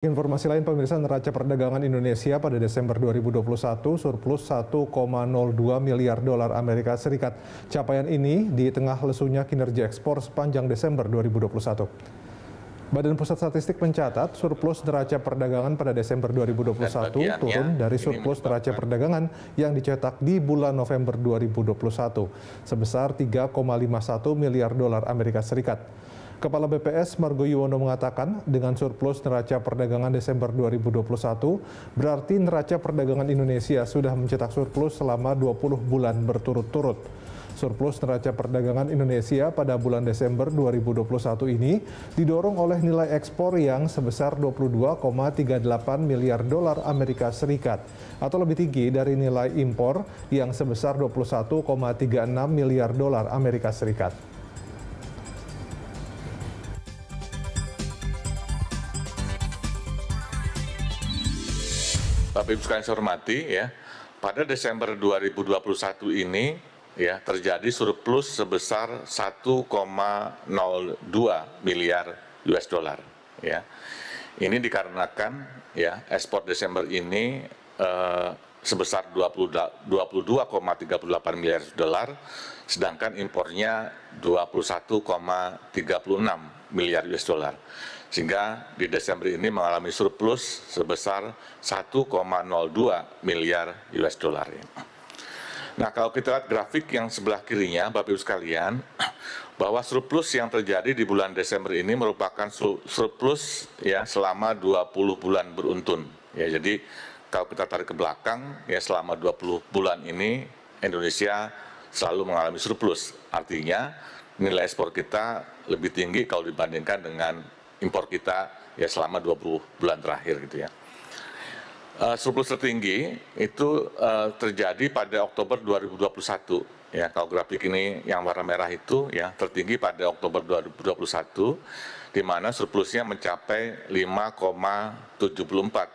Informasi lain pemirsa neraca perdagangan Indonesia pada Desember 2021 surplus 1,02 miliar dolar Amerika Serikat. Capaian ini di tengah lesunya kinerja ekspor sepanjang Desember 2021. Badan Pusat Statistik mencatat surplus neraca perdagangan pada Desember 2021 turun dari surplus neraca perdagangan yang dicetak di bulan November 2021 sebesar 3,51 miliar dolar Amerika Serikat. Kepala BPS Margo Yuwono mengatakan, dengan surplus neraca perdagangan Desember 2021, berarti neraca perdagangan Indonesia sudah mencetak surplus selama 20 bulan berturut-turut. Surplus neraca perdagangan Indonesia pada bulan Desember 2021 ini didorong oleh nilai ekspor yang sebesar 22,38 miliar dolar Amerika Serikat atau lebih tinggi dari nilai impor yang sebesar 21,36 miliar dolar Amerika Serikat. Bapak Ibu sekalian saya hormati ya, pada Desember 2021 ini ya terjadi surplus sebesar 1,02 miliar US dollar ya. Ini dikarenakan ya ekspor Desember ini eh, sebesar 22,38 miliar dolar sedangkan impornya 21,36 miliar US dollar. Sehingga di Desember ini mengalami surplus sebesar 1,02 miliar US dollar. Ya. Nah, kalau kita lihat grafik yang sebelah kirinya, Bapak-Ibu sekalian, bahwa surplus yang terjadi di bulan Desember ini merupakan surplus ya selama 20 bulan beruntun. Ya, jadi kalau kita tarik ke belakang, ya selama 20 bulan ini Indonesia selalu mengalami surplus. Artinya nilai ekspor kita lebih tinggi kalau dibandingkan dengan impor kita ya selama 20 bulan terakhir gitu ya uh, surplus tertinggi itu uh, terjadi pada Oktober 2021. Ya, kalau grafik ini yang warna merah itu ya tertinggi pada Oktober 2021 di mana surplusnya mencapai 5,74